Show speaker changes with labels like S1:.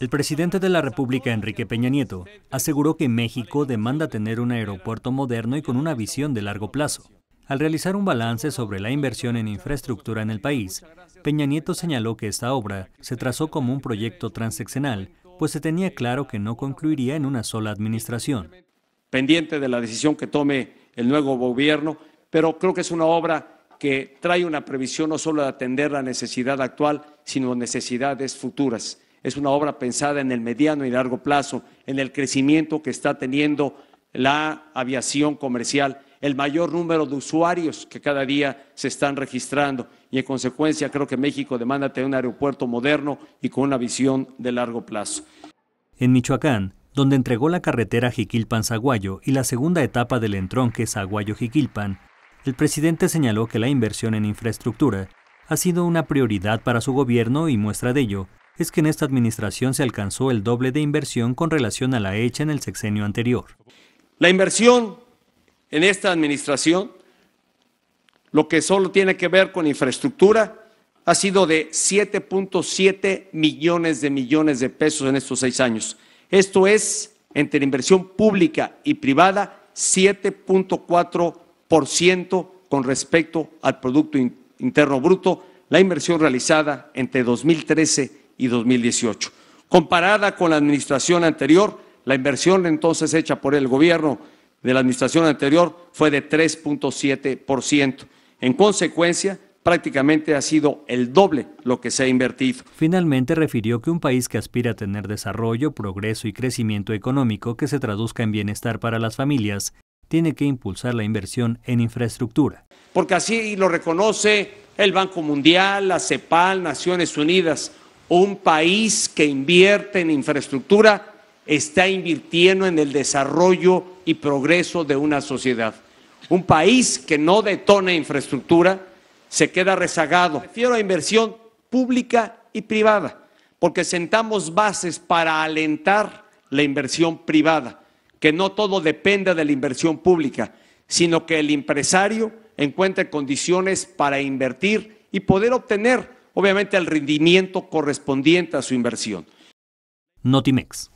S1: El presidente de la República, Enrique Peña Nieto, aseguró que México demanda tener un aeropuerto moderno y con una visión de largo plazo. Al realizar un balance sobre la inversión en infraestructura en el país, Peña Nieto señaló que esta obra se trazó como un proyecto transeccional, pues se tenía claro que no concluiría en una sola administración.
S2: Pendiente de la decisión que tome el nuevo gobierno, pero creo que es una obra que trae una previsión no solo de atender la necesidad actual, sino necesidades futuras es una obra pensada en el mediano y largo plazo, en el crecimiento que está teniendo la aviación comercial, el mayor número de usuarios que cada día se están registrando y en consecuencia creo que México demanda tener un aeropuerto moderno y con una visión de largo plazo.
S1: En Michoacán, donde entregó la carretera Jiquilpan-Zaguayo y la segunda etapa del entronque Zaguayo-Jiquilpan, el presidente señaló que la inversión en infraestructura ha sido una prioridad para su gobierno y muestra de ello es que en esta administración se alcanzó el doble de inversión con relación a la hecha en el
S2: sexenio anterior. La inversión en esta administración, lo que solo tiene que ver con infraestructura, ha sido de 7.7 millones de millones de pesos en estos seis años. Esto es, entre inversión pública y privada, 7.4% con respecto al Producto Interno Bruto, la inversión realizada entre 2013 y 2018. Comparada con la administración anterior, la inversión entonces hecha por el gobierno de la administración anterior fue de 3.7%. En consecuencia, prácticamente ha sido el doble lo que se ha invertido.
S1: Finalmente refirió que un país que aspira a tener desarrollo, progreso y crecimiento económico que se traduzca en bienestar para las familias, tiene que impulsar la inversión en infraestructura.
S2: Porque así lo reconoce el Banco Mundial, la CEPAL, Naciones Unidas. Un país que invierte en infraestructura está invirtiendo en el desarrollo y progreso de una sociedad. Un país que no detona infraestructura se queda rezagado. Me refiero a inversión pública y privada, porque sentamos bases para alentar la inversión privada, que no todo dependa de la inversión pública, sino que el empresario encuentre condiciones para invertir y poder obtener obviamente al rendimiento correspondiente a su inversión.
S1: Notimex.